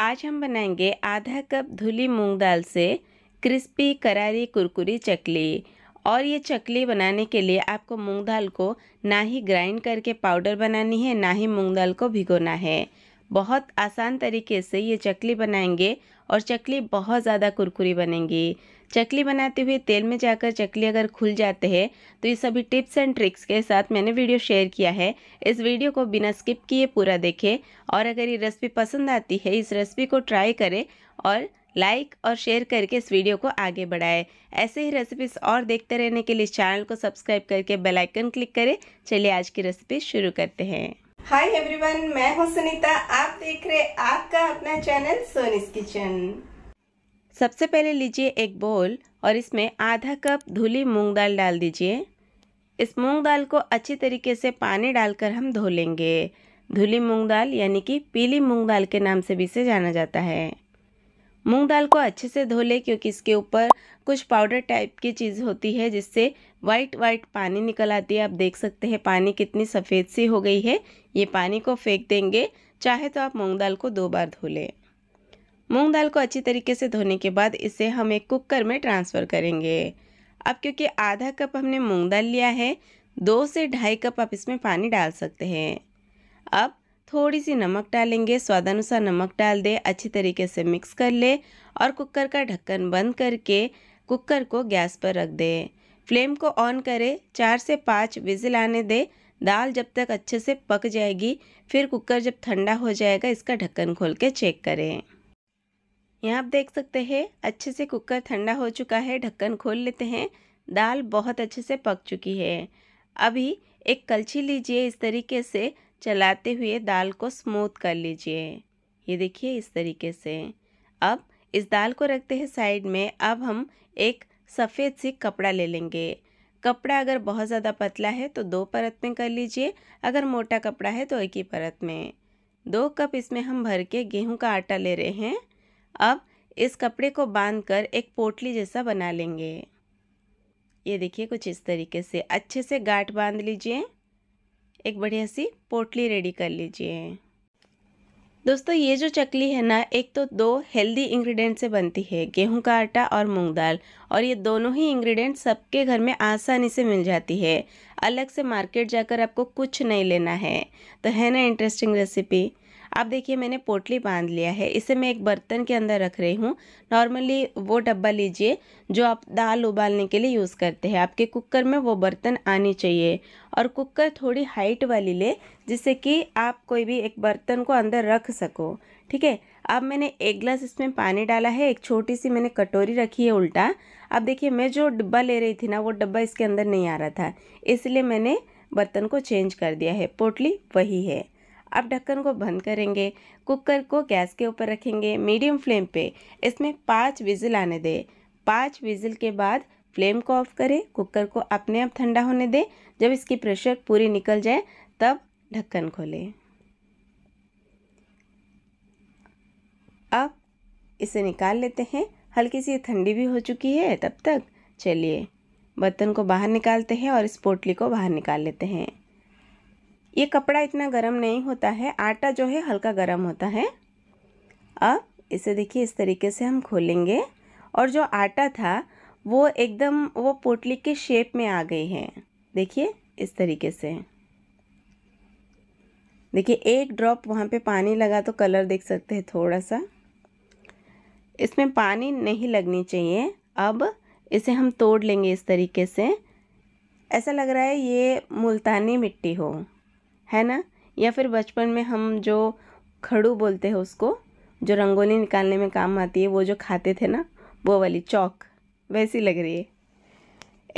आज हम बनाएंगे आधा कप धुली मूंग दाल से क्रिस्पी करारी कुरकुरी चकली और ये चकली बनाने के लिए आपको मूंग दाल को ना ही ग्राइंड करके पाउडर बनानी है ना ही मूंग दाल को भिगोना है बहुत आसान तरीके से ये चकली बनाएंगे और चकली बहुत ज़्यादा कुरकुरी बनेंगी चकली बनाते हुए तेल में जाकर चकली अगर खुल जाते हैं तो ये सभी टिप्स एंड ट्रिक्स के साथ मैंने वीडियो शेयर किया है इस वीडियो को बिना स्किप किए पूरा देखें और अगर ये रेसिपी पसंद आती है इस रेसिपी को ट्राई करें और लाइक और शेयर करके इस वीडियो को आगे बढ़ाएं ऐसे ही रेसिपीज और देखते रहने के लिए चैनल को सब्सक्राइब करके बेलाइकन क्लिक करें चलिए आज की रेसिपी शुरू करते हैं हाय एवरीवन मैं हूं सुनीता आप देख रहे आपका अपना चैनल सोनिस किचन सबसे पहले लीजिए एक बोल और इसमें आधा कप धुली मूंग दाल डाल दीजिए इस मूंग दाल को अच्छी तरीके से पानी डालकर हम धो लेंगे धुली मूंग दाल यानी कि पीली मूंग दाल के नाम से भी इसे जाना जाता है मूंग दाल को अच्छे से धो लें क्योंकि इसके ऊपर कुछ पाउडर टाइप की चीज़ होती है जिससे वाइट वाइट पानी निकल आती है आप देख सकते हैं पानी कितनी सफ़ेद सी हो गई है ये पानी को फेंक देंगे चाहे तो आप मूंग दाल को दो बार धो लें मूंग दाल को अच्छी तरीके से धोने के बाद इसे हम एक कुकर में ट्रांसफ़र करेंगे अब क्योंकि आधा कप हमने मूँग दाल लिया है दो से ढाई कप आप इसमें पानी डाल सकते हैं अब थोड़ी सी नमक डालेंगे स्वादानुसार नमक डाल दें अच्छी तरीके से मिक्स कर ले और कुकर का ढक्कन बंद करके कुकर को गैस पर रख दें फ्लेम को ऑन करें चार से पाँच विजिल आने दें दाल जब तक अच्छे से पक जाएगी फिर कुकर जब ठंडा हो जाएगा इसका ढक्कन खोल के चेक करें यहाँ आप देख सकते हैं अच्छे से कुकर ठंडा हो चुका है ढक्कन खोल लेते हैं दाल बहुत अच्छे से पक चुकी है अभी एक कलछी लीजिए इस तरीके से चलाते हुए दाल को स्मूथ कर लीजिए ये देखिए इस तरीके से अब इस दाल को रखते हैं साइड में अब हम एक सफ़ेद सी कपड़ा ले लेंगे कपड़ा अगर बहुत ज़्यादा पतला है तो दो परत में कर लीजिए अगर मोटा कपड़ा है तो एक ही परत में दो कप इसमें हम भर के गेहूं का आटा ले रहे हैं अब इस कपड़े को बांध कर एक पोटली जैसा बना लेंगे ये देखिए कुछ इस तरीके से अच्छे से गाठ बांध लीजिए एक बढ़िया सी पोटली रेडी कर लीजिए दोस्तों ये जो चकली है ना एक तो दो हेल्दी इंग्रेडिएंट से बनती है गेहूं का आटा और मूंग दाल और ये दोनों ही इंग्रेडिएंट सबके घर में आसानी से मिल जाती है अलग से मार्केट जाकर आपको कुछ नहीं लेना है तो है ना इंटरेस्टिंग रेसिपी अब देखिए मैंने पोटली बांध लिया है इसे मैं एक बर्तन के अंदर रख रही हूँ नॉर्मली वो डब्बा लीजिए जो आप दाल उबालने के लिए यूज़ करते हैं आपके कुकर में वो बर्तन आनी चाहिए और कुकर थोड़ी हाइट वाली ले जिससे कि आप कोई भी एक बर्तन को अंदर रख सको ठीक है अब मैंने एक गिलास इसमें पानी डाला है एक छोटी सी मैंने कटोरी रखी है उल्टा अब देखिए मैं जो डब्बा ले रही थी ना वो डब्बा इसके अंदर नहीं आ रहा था इसलिए मैंने बर्तन को चेंज कर दिया है पोटली वही है अब ढक्कन को बंद करेंगे कुकर को गैस के ऊपर रखेंगे मीडियम फ्लेम पे इसमें पाँच विजिल आने दें पाँच विजिल के बाद फ्लेम को ऑफ करें कुकर को अपने आप ठंडा होने दें जब इसकी प्रेशर पूरी निकल जाए तब ढक्कन खोलें अब इसे निकाल लेते हैं हल्की सी ठंडी भी हो चुकी है तब तक चलिए बर्तन को बाहर निकालते हैं और इस पोटली को बाहर निकाल लेते हैं ये कपड़ा इतना गर्म नहीं होता है आटा जो है हल्का गर्म होता है अब इसे देखिए इस तरीके से हम खोलेंगे और जो आटा था वो एकदम वो पोटली के शेप में आ गई है देखिए इस तरीके से देखिए एक ड्रॉप वहाँ पे पानी लगा तो कलर देख सकते हैं थोड़ा सा इसमें पानी नहीं लगनी चाहिए अब इसे हम तोड़ लेंगे इस तरीके से ऐसा लग रहा है ये मुल्तानी मिट्टी हो है ना या फिर बचपन में हम जो खड़ू बोलते हैं उसको जो रंगोली निकालने में काम आती है वो जो खाते थे ना वो वाली चौक वैसी लग रही है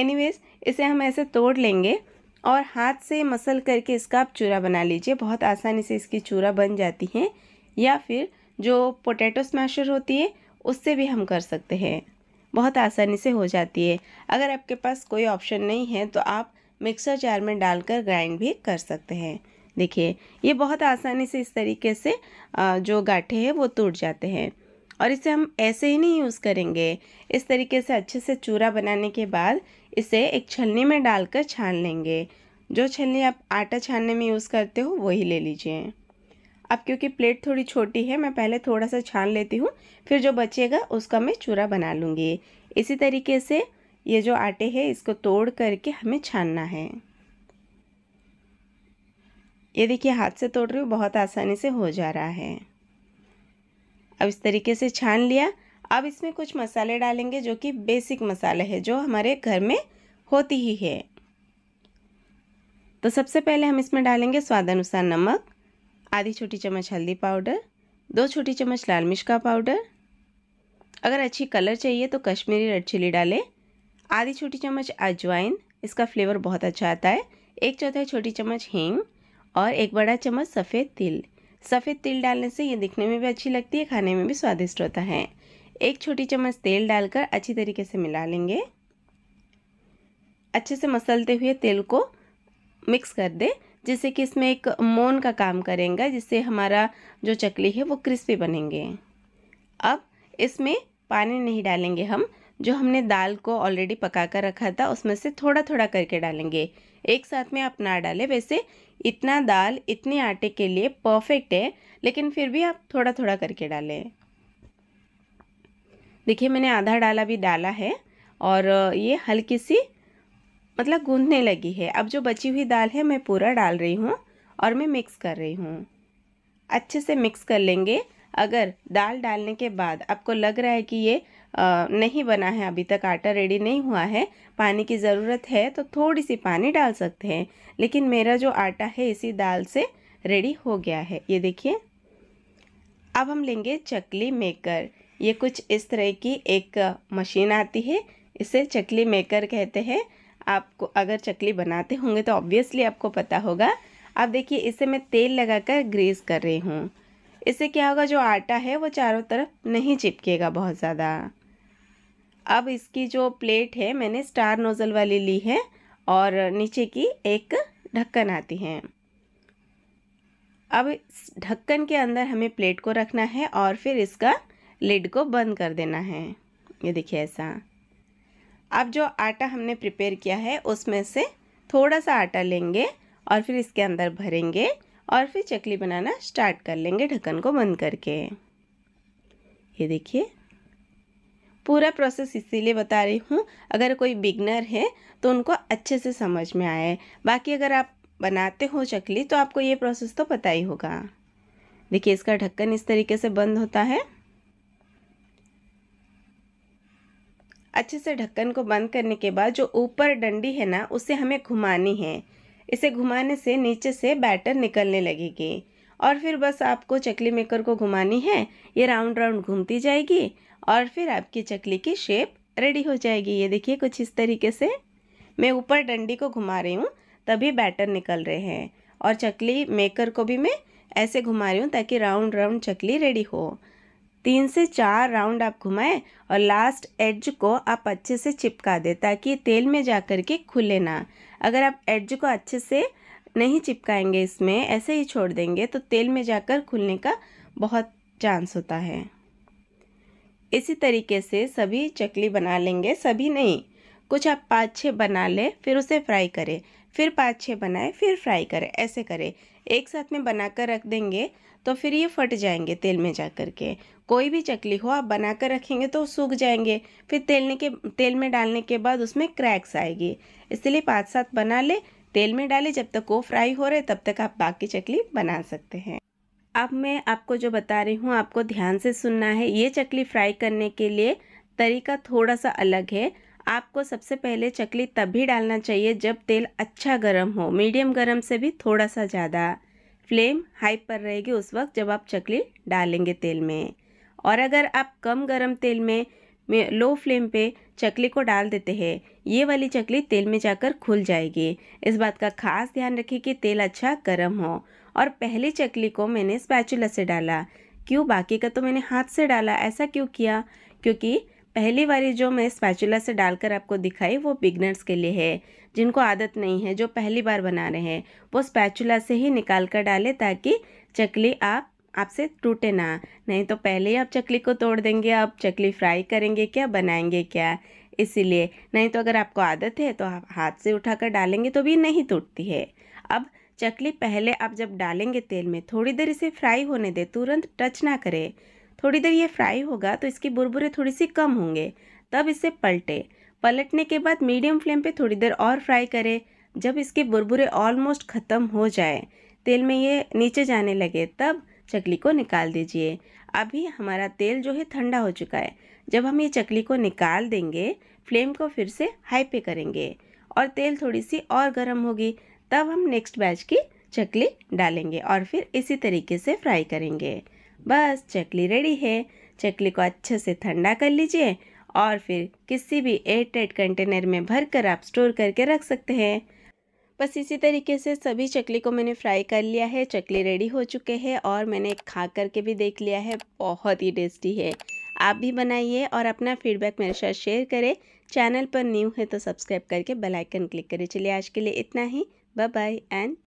एनीवेज इसे हम ऐसे तोड़ लेंगे और हाथ से मसल करके इसका आप चूरा बना लीजिए बहुत आसानी से इसकी चूरा बन जाती है या फिर जो पोटैटो स्मैशर होती है उससे भी हम कर सकते हैं बहुत आसानी से हो जाती है अगर आपके पास कोई ऑप्शन नहीं है तो आप मिक्सर जार में डालकर ग्राइंड भी कर सकते हैं देखिए ये बहुत आसानी से इस तरीके से जो गाठे हैं वो टूट जाते हैं और इसे हम ऐसे ही नहीं यूज़ करेंगे इस तरीके से अच्छे से चूरा बनाने के बाद इसे एक छलनी में डालकर छान लेंगे जो छलनी आप आटा छानने में यूज़ करते हो वही ले लीजिए अब क्योंकि प्लेट थोड़ी छोटी है मैं पहले थोड़ा सा छान लेती हूँ फिर जो बचेगा उसका मैं चूरा बना लूँगी इसी तरीके से ये जो आटे है इसको तोड़ करके हमें छानना है ये देखिए हाथ से तोड़ रही हूँ बहुत आसानी से हो जा रहा है अब इस तरीके से छान लिया अब इसमें कुछ मसाले डालेंगे जो कि बेसिक मसाले हैं जो हमारे घर में होती ही है तो सबसे पहले हम इसमें डालेंगे स्वाद अनुसार नमक आधी छोटी चम्मच हल्दी पाउडर दो छोटी चम्मच लाल मिर्च का पाउडर अगर अच्छी कलर चाहिए तो कश्मीरी रेड चिली डालें आधी छोटी चम्मच अजवाइन इसका फ्लेवर बहुत अच्छा आता है एक चौथाई छोटी चम्मच हींग और एक बड़ा चम्मच सफ़ेद तिल सफ़ेद तिल डालने से ये दिखने में भी अच्छी लगती है खाने में भी स्वादिष्ट होता है एक छोटी चम्मच तेल डालकर अच्छी तरीके से मिला लेंगे अच्छे से मसलते हुए तेल को मिक्स कर दें जिससे कि इसमें एक मोन का काम करेगा जिससे हमारा जो चकली है वो क्रिस्पी बनेंगे अब इसमें पानी नहीं डालेंगे हम जो हमने दाल को ऑलरेडी पका कर रखा था उसमें से थोड़ा थोड़ा करके डालेंगे एक साथ में आप ना डालें वैसे इतना दाल इतने आटे के लिए परफेक्ट है लेकिन फिर भी आप थोड़ा थोड़ा करके डालें देखिए मैंने आधा डाला भी डाला है और ये हल्की सी मतलब गूंधने लगी है अब जो बची हुई दाल है मैं पूरा डाल रही हूँ और मैं मिक्स कर रही हूँ अच्छे से मिक्स कर लेंगे अगर दाल डालने के बाद आपको लग रहा है कि ये नहीं बना है अभी तक आटा रेडी नहीं हुआ है पानी की ज़रूरत है तो थोड़ी सी पानी डाल सकते हैं लेकिन मेरा जो आटा है इसी दाल से रेडी हो गया है ये देखिए अब हम लेंगे चकली मेकर ये कुछ इस तरह की एक मशीन आती है इसे चकली मेकर कहते हैं आपको अगर चकली बनाते होंगे तो ऑब्वियसली आपको पता होगा अब देखिए इसे मैं तेल लगाकर ग्रीस कर रही हूँ इससे क्या होगा जो आटा है वो चारों तरफ नहीं चिपकेगा बहुत ज़्यादा अब इसकी जो प्लेट है मैंने स्टार नोज़ल वाली ली है और नीचे की एक ढक्कन आती है अब इस ढक्कन के अंदर हमें प्लेट को रखना है और फिर इसका लिड को बंद कर देना है ये देखिए ऐसा अब जो आटा हमने प्रिपेयर किया है उसमें से थोड़ा सा आटा लेंगे और फिर इसके अंदर भरेंगे और फिर चकली बनाना स्टार्ट कर लेंगे ढक्कन को बंद करके ये देखिए पूरा प्रोसेस इसीलिए बता रही हूँ अगर कोई बिगनर है तो उनको अच्छे से समझ में आए बाकी अगर आप बनाते हो चकली तो आपको ये प्रोसेस तो पता ही होगा देखिए इसका ढक्कन इस तरीके से बंद होता है अच्छे से ढक्कन को बंद करने के बाद जो ऊपर डंडी है ना उसे हमें घुमानी है इसे घुमाने से नीचे से बैटर निकलने लगेगी और फिर बस आपको चकली मेकर को घुमानी है ये राउंड राउंड घूमती जाएगी और फिर आपकी चकली की शेप रेडी हो जाएगी ये देखिए कुछ इस तरीके से मैं ऊपर डंडी को घुमा रही हूँ तभी बैटर निकल रहे हैं और चकली मेकर को भी मैं ऐसे घुमा रही हूँ ताकि राउंड राउंड चकली रेडी हो तीन से चार राउंड आप घुमाएं और लास्ट एज को आप अच्छे से चिपका दें ताकि तेल में जा कर के खुले ना अगर आप एज को अच्छे से नहीं चिपकाएंगे इसमें ऐसे ही छोड़ देंगे तो तेल में जाकर खुलने का बहुत चांस होता है इसी तरीके से सभी चकली बना लेंगे सभी नहीं कुछ आप पाँच छः बना लें फिर उसे फ्राई करें फिर पाँच छः बनाएं फिर फ्राई करें ऐसे करें एक साथ में बना कर रख देंगे तो फिर ये फट जाएंगे तेल में जा कर के कोई भी चकली हो आप बना कर रखेंगे तो सूख जाएंगे फिर तेलने के तेल में डालने के बाद उसमें क्रैक्स आएगी इसलिए पाँच सात बना ले तेल में डाले जब तक वो फ्राई हो रहे तब तक आप बाकी चकली बना सकते हैं अब मैं आपको जो बता रही हूँ आपको ध्यान से सुनना है ये चकली फ्राई करने के लिए तरीका थोड़ा सा अलग है आपको सबसे पहले चकली तभी डालना चाहिए जब तेल अच्छा गर्म हो मीडियम गर्म से भी थोड़ा सा ज़्यादा फ्लेम हाई पर रहेगी उस वक्त जब आप चकली डालेंगे तेल में और अगर आप कम गर्म तेल में लो फ्लेम पे चकली को डाल देते हैं ये वाली चकली तेल में जाकर खुल जाएगी इस बात का खास ध्यान रखें कि तेल अच्छा गर्म हो और पहली चकली को मैंने स्पैचुला से डाला क्यों बाकी का तो मैंने हाथ से डाला ऐसा क्यों किया क्योंकि पहली बारी जो मैं स्पैचुला से डालकर आपको दिखाई वो बिगनर्स के लिए है जिनको आदत नहीं है जो पहली बार बना रहे हैं वो स्पैचुला से ही निकाल कर डालें ताकि चकली आप आपसे टूटे ना नहीं तो पहले ही आप चकली को तोड़ देंगे आप चकली फ्राई करेंगे क्या बनाएंगे क्या इसीलिए नहीं तो अगर आपको आदत है तो आप हाथ से उठाकर डालेंगे तो भी नहीं टूटती है अब चकली पहले आप जब डालेंगे तेल में थोड़ी देर इसे फ्राई होने दे तुरंत टच ना करें थोड़ी देर ये फ्राई होगा तो इसकी बुरबुरे थोड़ी सी कम होंगे तब इसे पलटे पलटने के बाद मीडियम फ्लेम पे थोड़ी देर और फ्राई करें जब इसके बुरबुरे ऑलमोस्ट ख़त्म हो जाए तेल में ये नीचे जाने लगे तब चकली को निकाल दीजिए अभी हमारा तेल जो है ठंडा हो चुका है जब हम ये चकली को निकाल देंगे फ्लेम को फिर से हाई पे करेंगे और तेल थोड़ी सी और गर्म होगी तब हम नेक्स्ट बैच की चकली डालेंगे और फिर इसी तरीके से फ्राई करेंगे बस चकली रेडी है चकली को अच्छे से ठंडा कर लीजिए और फिर किसी भी एयरटाइट कंटेनर में भर कर आप स्टोर करके रख सकते हैं बस इसी तरीके से सभी चकली को मैंने फ्राई कर लिया है चकली रेडी हो चुके हैं और मैंने खा करके भी देख लिया है बहुत ही टेस्टी है आप भी बनाइए और अपना फीडबैक मेरे साथ शेयर करें चैनल पर न्यू है तो सब्सक्राइब करके बेल आइकन क्लिक करें चलिए आज के लिए इतना ही Bye bye and